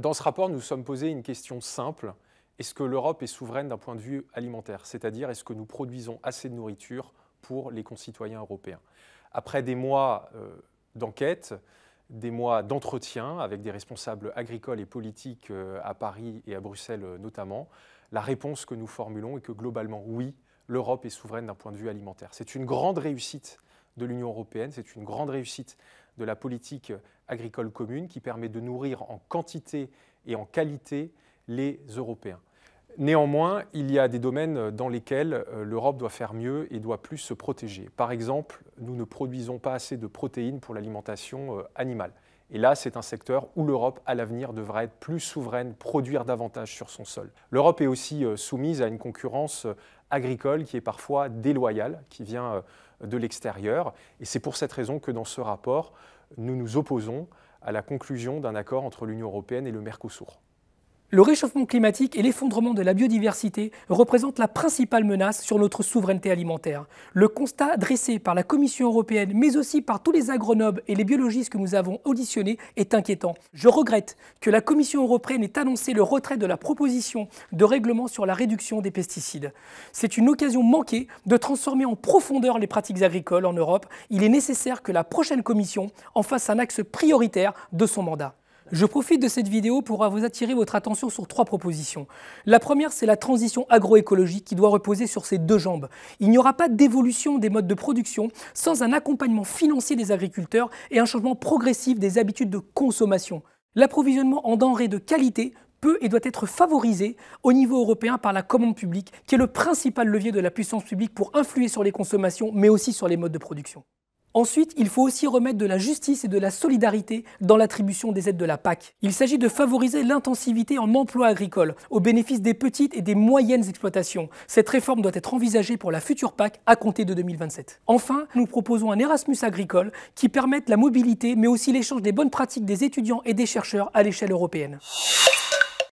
Dans ce rapport, nous sommes posés une question simple. Est-ce que l'Europe est souveraine d'un point de vue alimentaire C'est-à-dire, est-ce que nous produisons assez de nourriture pour les concitoyens européens Après des mois euh, d'enquête, des mois d'entretien avec des responsables agricoles et politiques euh, à Paris et à Bruxelles euh, notamment, la réponse que nous formulons est que globalement, oui, l'Europe est souveraine d'un point de vue alimentaire. C'est une grande réussite de l'Union européenne. C'est une grande réussite de la politique agricole commune qui permet de nourrir en quantité et en qualité les Européens. Néanmoins, il y a des domaines dans lesquels euh, l'Europe doit faire mieux et doit plus se protéger. Par exemple, nous ne produisons pas assez de protéines pour l'alimentation euh, animale. Et là, c'est un secteur où l'Europe, à l'avenir, devra être plus souveraine, produire davantage sur son sol. L'Europe est aussi euh, soumise à une concurrence agricole qui est parfois déloyale, qui vient de l'extérieur. Et c'est pour cette raison que dans ce rapport, nous nous opposons à la conclusion d'un accord entre l'Union européenne et le Mercosur. Le réchauffement climatique et l'effondrement de la biodiversité représentent la principale menace sur notre souveraineté alimentaire. Le constat dressé par la Commission européenne, mais aussi par tous les agronomes et les biologistes que nous avons auditionnés, est inquiétant. Je regrette que la Commission européenne ait annoncé le retrait de la proposition de règlement sur la réduction des pesticides. C'est une occasion manquée de transformer en profondeur les pratiques agricoles en Europe. Il est nécessaire que la prochaine Commission en fasse un axe prioritaire de son mandat. Je profite de cette vidéo pour vous attirer votre attention sur trois propositions. La première, c'est la transition agroécologique qui doit reposer sur ses deux jambes. Il n'y aura pas d'évolution des modes de production sans un accompagnement financier des agriculteurs et un changement progressif des habitudes de consommation. L'approvisionnement en denrées de qualité peut et doit être favorisé au niveau européen par la commande publique, qui est le principal levier de la puissance publique pour influer sur les consommations, mais aussi sur les modes de production. Ensuite, il faut aussi remettre de la justice et de la solidarité dans l'attribution des aides de la PAC. Il s'agit de favoriser l'intensivité en emploi agricole au bénéfice des petites et des moyennes exploitations. Cette réforme doit être envisagée pour la future PAC à compter de 2027. Enfin, nous proposons un Erasmus agricole qui permette la mobilité mais aussi l'échange des bonnes pratiques des étudiants et des chercheurs à l'échelle européenne.